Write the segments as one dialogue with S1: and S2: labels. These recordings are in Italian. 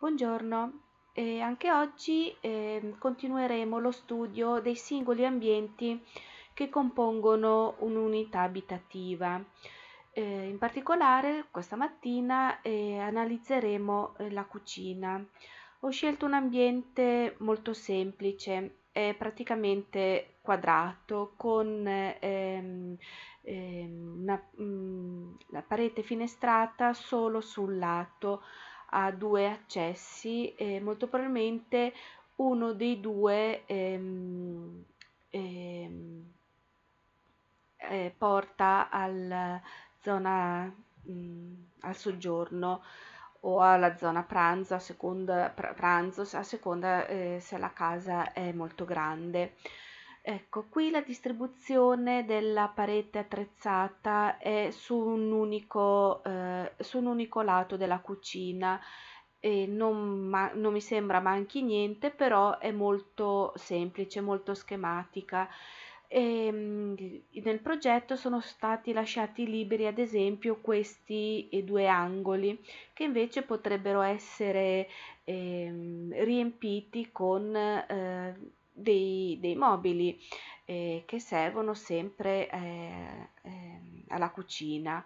S1: Buongiorno, eh, anche oggi eh, continueremo lo studio dei singoli ambienti che compongono un'unità abitativa. Eh, in particolare questa mattina eh, analizzeremo eh, la cucina. Ho scelto un ambiente molto semplice, è praticamente quadrato con ehm, ehm, una, mh, mm, la parete finestrata solo sul lato ha due accessi e molto probabilmente uno dei due ehm, ehm, eh, porta alla zona mh, al soggiorno o alla zona pranzo a seconda, pranzo, a seconda eh, se la casa è molto grande. Ecco, qui la distribuzione della parete attrezzata è su un unico, eh, su un unico lato della cucina. E non, ma, non mi sembra manchi niente, però è molto semplice, molto schematica. E, ehm, nel progetto sono stati lasciati liberi ad esempio questi due angoli che invece potrebbero essere eh, riempiti con eh, dei, dei mobili eh, che servono sempre eh, ehm, alla cucina.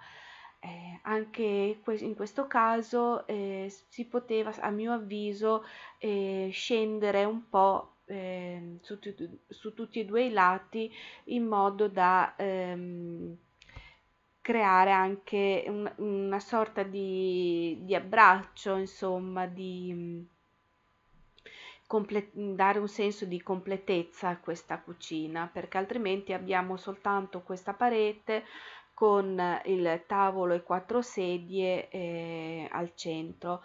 S1: Eh, anche in questo caso eh, si poteva, a mio avviso, eh, scendere un po' ehm, su, su, tutti e due i lati in modo da ehm, creare anche un, una sorta di, di abbraccio, insomma, di comple- dare un senso di completezza a questa cucina, perché altrimenti abbiamo soltanto questa parete con il tavolo e quattro sedie eh, al centro.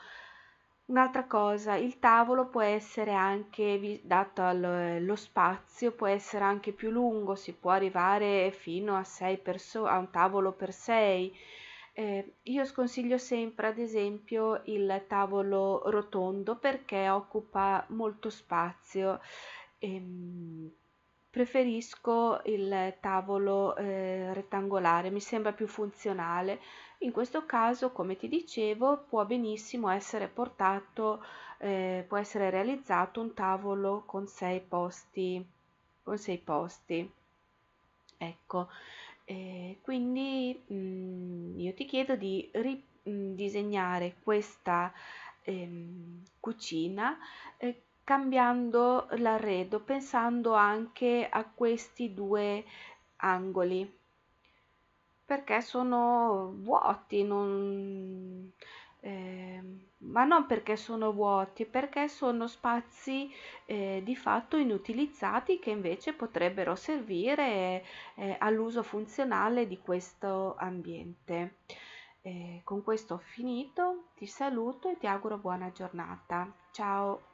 S1: Un'altra cosa, il tavolo può essere anche, dato lo spazio, può essere anche più lungo, si può arrivare fino a, perso- a un tavolo per sei eh, io sconsiglio sempre, ad esempio, il tavolo rotondo perché occupa molto spazio. Ehm, preferisco il tavolo eh, rettangolare, mi sembra più funzionale. In questo caso, come ti dicevo, può benissimo essere portato, eh, può essere realizzato un tavolo con sei posti. Con sei posti. Ecco. Eh, quindi mh, mm, io ti chiedo di ridisegnare mm, questa ehm, cucina eh, cambiando l'arredo, pensando anche a questi due angoli perché sono vuoti, non eh, ma non perché sono vuoti, perché sono spazi eh, di fatto inutilizzati che invece potrebbero servire eh, all'uso funzionale di questo ambiente. Eh, con questo ho finito, ti saluto e ti auguro buona giornata. Ciao!